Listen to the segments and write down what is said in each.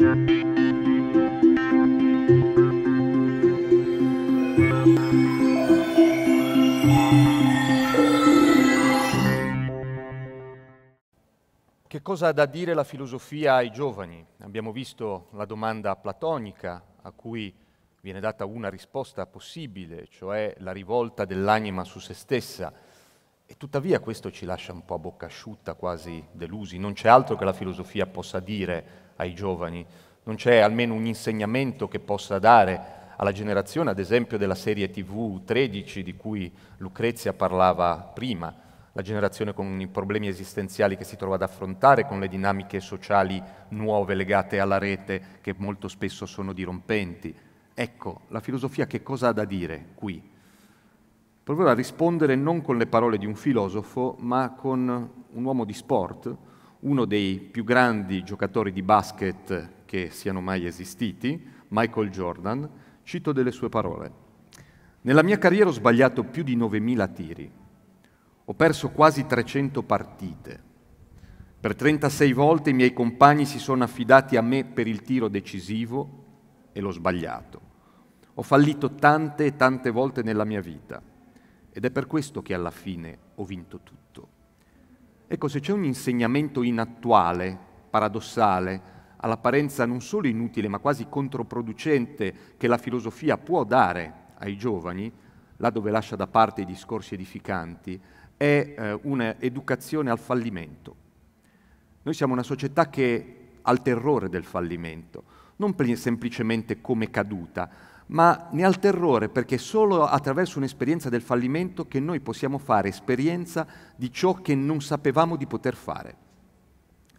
Che cosa ha da dire la filosofia ai giovani? Abbiamo visto la domanda platonica a cui viene data una risposta possibile, cioè la rivolta dell'anima su se stessa tuttavia questo ci lascia un po' a bocca asciutta, quasi delusi. Non c'è altro che la filosofia possa dire ai giovani, non c'è almeno un insegnamento che possa dare alla generazione, ad esempio, della serie TV 13 di cui Lucrezia parlava prima, la generazione con i problemi esistenziali che si trova ad affrontare, con le dinamiche sociali nuove legate alla rete che molto spesso sono dirompenti. Ecco, la filosofia che cosa ha da dire qui? proverò a rispondere non con le parole di un filosofo, ma con un uomo di sport, uno dei più grandi giocatori di basket che siano mai esistiti, Michael Jordan, cito delle sue parole. Nella mia carriera ho sbagliato più di 9.000 tiri, ho perso quasi 300 partite. Per 36 volte i miei compagni si sono affidati a me per il tiro decisivo e l'ho sbagliato. Ho fallito tante e tante volte nella mia vita. Ed è per questo che alla fine ho vinto tutto. Ecco, se c'è un insegnamento inattuale, paradossale, all'apparenza non solo inutile ma quasi controproducente che la filosofia può dare ai giovani, là dove lascia da parte i discorsi edificanti, è eh, un'educazione al fallimento. Noi siamo una società che ha il terrore del fallimento, non semplicemente come caduta, ma ne ha il terrore perché è solo attraverso un'esperienza del fallimento che noi possiamo fare esperienza di ciò che non sapevamo di poter fare.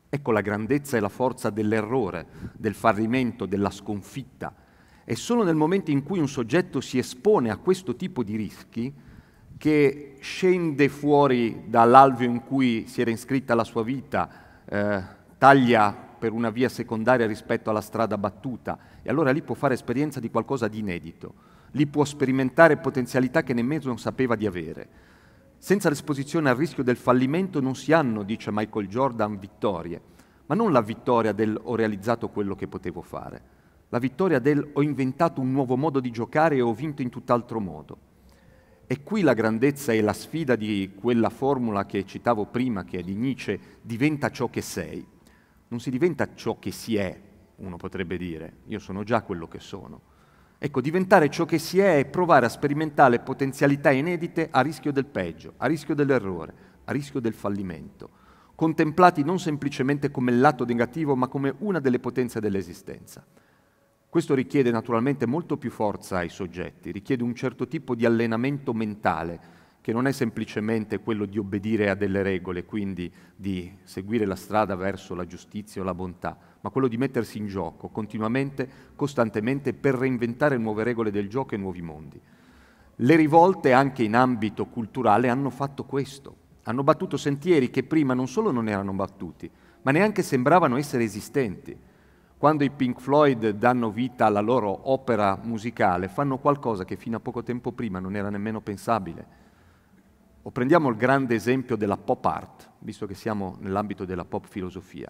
Ecco la grandezza e la forza dell'errore, del fallimento, della sconfitta. È solo nel momento in cui un soggetto si espone a questo tipo di rischi che scende fuori dall'alveo in cui si era iscritta la sua vita, eh, taglia per una via secondaria rispetto alla strada battuta e allora lì può fare esperienza di qualcosa di inedito, lì può sperimentare potenzialità che nemmeno non sapeva di avere. Senza l'esposizione al rischio del fallimento non si hanno, dice Michael Jordan, vittorie, ma non la vittoria del ho realizzato quello che potevo fare, la vittoria del ho inventato un nuovo modo di giocare e ho vinto in tutt'altro modo. E qui la grandezza e la sfida di quella formula che citavo prima, che è di Nietzsche, diventa ciò che sei non si diventa ciò che si è, uno potrebbe dire, io sono già quello che sono. Ecco, diventare ciò che si è è provare a sperimentare potenzialità inedite a rischio del peggio, a rischio dell'errore, a rischio del fallimento, contemplati non semplicemente come lato negativo, ma come una delle potenze dell'esistenza. Questo richiede naturalmente molto più forza ai soggetti, richiede un certo tipo di allenamento mentale, che non è semplicemente quello di obbedire a delle regole, quindi di seguire la strada verso la giustizia o la bontà, ma quello di mettersi in gioco continuamente, costantemente, per reinventare nuove regole del gioco e nuovi mondi. Le rivolte anche in ambito culturale hanno fatto questo, hanno battuto sentieri che prima non solo non erano battuti, ma neanche sembravano essere esistenti. Quando i Pink Floyd danno vita alla loro opera musicale, fanno qualcosa che fino a poco tempo prima non era nemmeno pensabile o prendiamo il grande esempio della pop art, visto che siamo nell'ambito della pop filosofia.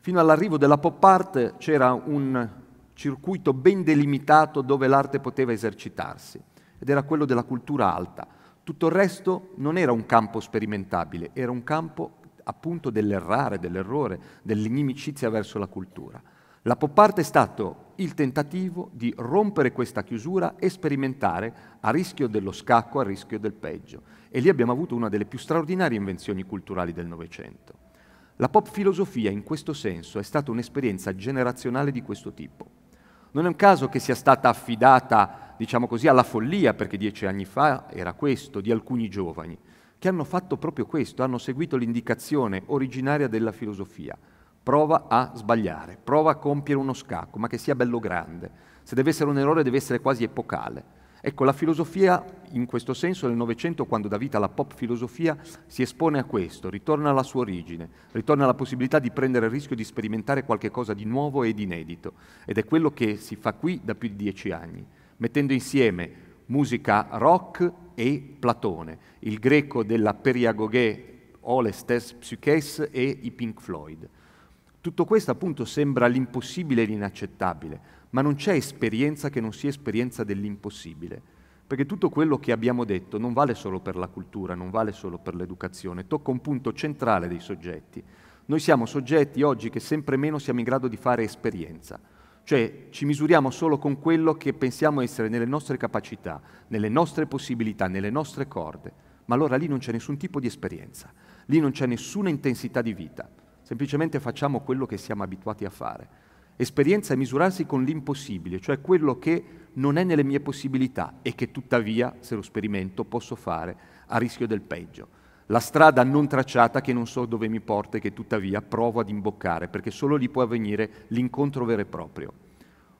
Fino all'arrivo della pop art c'era un circuito ben delimitato dove l'arte poteva esercitarsi, ed era quello della cultura alta. Tutto il resto non era un campo sperimentabile, era un campo appunto dell'errare, dell'errore, dell'inimicizia verso la cultura. La pop art è stato il tentativo di rompere questa chiusura e sperimentare a rischio dello scacco, a rischio del peggio. E lì abbiamo avuto una delle più straordinarie invenzioni culturali del Novecento. La pop filosofia in questo senso è stata un'esperienza generazionale di questo tipo. Non è un caso che sia stata affidata, diciamo così, alla follia, perché dieci anni fa era questo, di alcuni giovani, che hanno fatto proprio questo, hanno seguito l'indicazione originaria della filosofia, prova a sbagliare, prova a compiere uno scacco, ma che sia bello grande. Se deve essere un errore deve essere quasi epocale. Ecco, la filosofia in questo senso nel Novecento, quando dà vita alla pop filosofia, si espone a questo, ritorna alla sua origine, ritorna alla possibilità di prendere il rischio di sperimentare qualcosa di nuovo ed inedito. Ed è quello che si fa qui da più di dieci anni, mettendo insieme musica rock e Platone, il greco della periagoghe Olestes Psyches e i Pink Floyd. Tutto questo appunto sembra l'impossibile e l'inaccettabile, ma non c'è esperienza che non sia esperienza dell'impossibile, perché tutto quello che abbiamo detto non vale solo per la cultura, non vale solo per l'educazione, tocca un punto centrale dei soggetti. Noi siamo soggetti oggi che sempre meno siamo in grado di fare esperienza, cioè ci misuriamo solo con quello che pensiamo essere nelle nostre capacità, nelle nostre possibilità, nelle nostre corde, ma allora lì non c'è nessun tipo di esperienza, lì non c'è nessuna intensità di vita semplicemente facciamo quello che siamo abituati a fare. Esperienza è misurarsi con l'impossibile, cioè quello che non è nelle mie possibilità e che tuttavia, se lo sperimento, posso fare a rischio del peggio. La strada non tracciata che non so dove mi porta e che tuttavia provo ad imboccare, perché solo lì può avvenire l'incontro vero e proprio.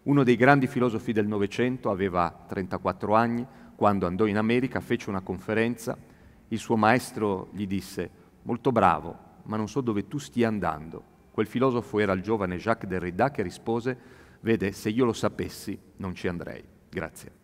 Uno dei grandi filosofi del Novecento aveva 34 anni, quando andò in America fece una conferenza, il suo maestro gli disse, molto bravo, ma non so dove tu stia andando. Quel filosofo era il giovane Jacques Derrida che rispose, vede, se io lo sapessi non ci andrei. Grazie.